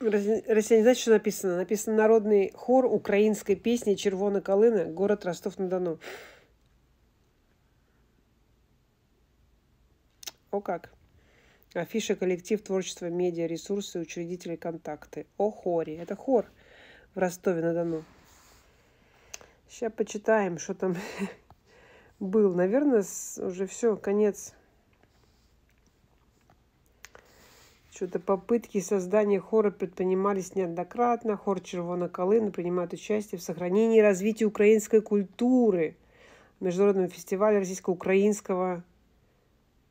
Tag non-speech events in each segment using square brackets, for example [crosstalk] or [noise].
Россия не знает, что написано. Написано «Народный хор украинской песни Червона Колына, город Ростов-на-Дону». О как! Афиша, коллектив, творчества медиа, ресурсы, учредители, контакты. О хоре. Это хор в Ростове-на-Дону. Сейчас почитаем, что там [laughs] был. Наверное, уже все, конец. Что-то попытки создания хора предпринимались неоднократно. Хор Червона Колына принимает участие в сохранении и развитии украинской культуры в Международном фестивале российско-украинского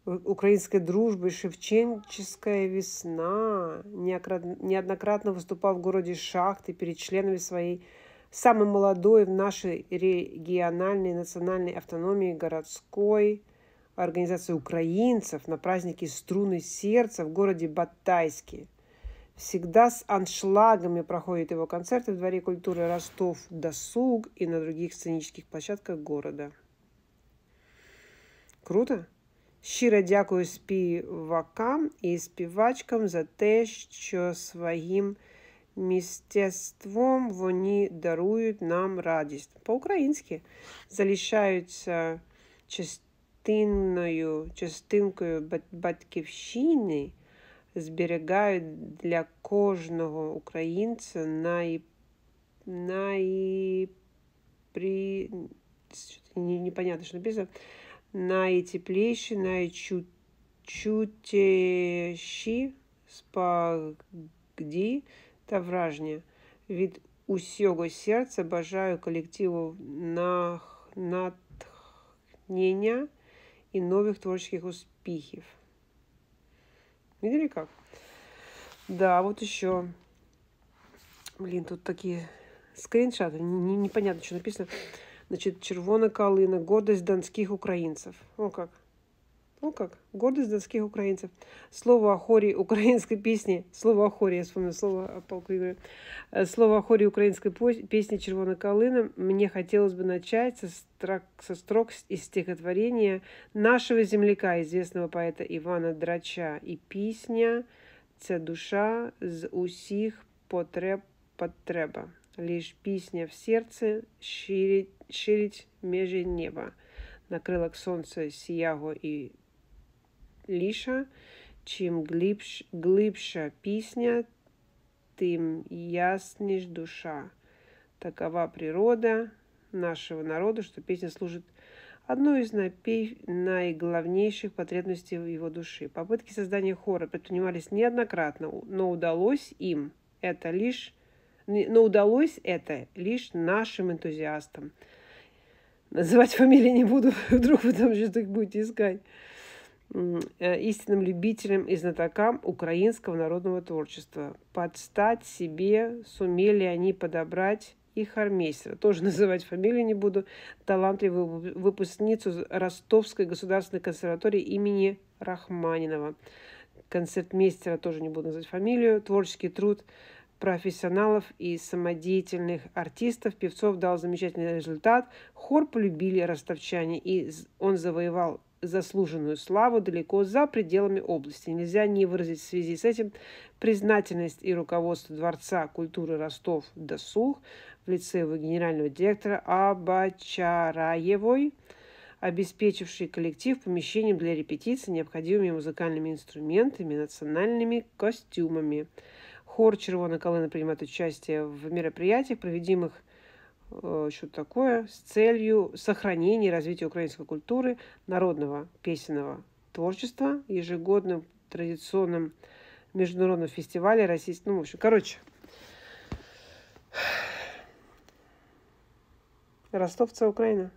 э, украинской дружбы «Шевченческая весна». Неоднократно выступал в городе Шахты перед членами своей самой молодой в нашей региональной национальной автономии городской по организации украинцев на празднике «Струны сердца» в городе Батайске. Всегда с аншлагами проходят его концерты в Дворе культуры Ростов-Досуг и на других сценических площадках города. Круто? Щиро дякую співакам і співачкам за те, що своїм мистецтвом вони дарують нам радість. по украински залишаються частинами частинною частинкою батьківщини зберігають для кожного українця най, найпри... непонятно, що написано, найтепліші, найчутіші спагді та враження. Від усього серця бажаю колективу на натхнення и новых творческих успехов. Видели как? Да, вот еще. Блин, тут такие скриншоты. Не, непонятно, что написано. Значит, червона калина. Гордость донских украинцев. О, как. Ну как, гордость донских украинцев. Слово о хоре украинской песни, слово о хоре, я вспомнила слово о полку Игоря. Э, слово о хоре украинской песни «Червона Колына» мне хотелось бы начать со строк, со строк из стихотворения нашего земляка, известного поэта Ивана Драча. И песня «Це душа з усіх потреб потреба». Лишь песня в сердце ширить, ширить меже неба. На крилах сонце сіяго і лише, чем глибш, глибша песня, тем ясніш душа. Такова природа нашего народа, что песня служит одной из напев... наиглавнейших потребностей его души. Попытки создания хора предпринимались неоднократно, но удалось им это лишь но удалось это лишь нашим энтузиастам. Называть фамилии не буду, [laughs] вдруг вы там что-то будете искать. Э, истинным любителям и знатокам украинского народного творчества. Под стать себе сумели они подобрать и Хармейстера. Тоже [laughs] называть фамилию не буду. Талантливую выпускницу Ростовской государственной консерватории имени Рахманинова. Концертмейстера тоже не буду называть фамилию. Творческий труд профессионалов и самодеятельных артистов, певцов дал замечательный результат. Хор полюбили ростовчане, и он завоевал заслуженную славу далеко за пределами области. Нельзя не выразить в связи с этим признательность и руководство Дворца культуры Ростов-Досуг в лице его генерального директора Абачараевой, обеспечивший коллектив помещением для репетиции, необходимыми музыкальными инструментами, национальными костюмами. Хор Червона Колына принимает участие в мероприятиях, проведимых Э, что-то такое, с целью сохранения и развития украинской культуры, народного песенного творчества, ежегодным традиционным международным фестивалем российского... Ну, в общем, короче. [sighs] Ростовца, Украина.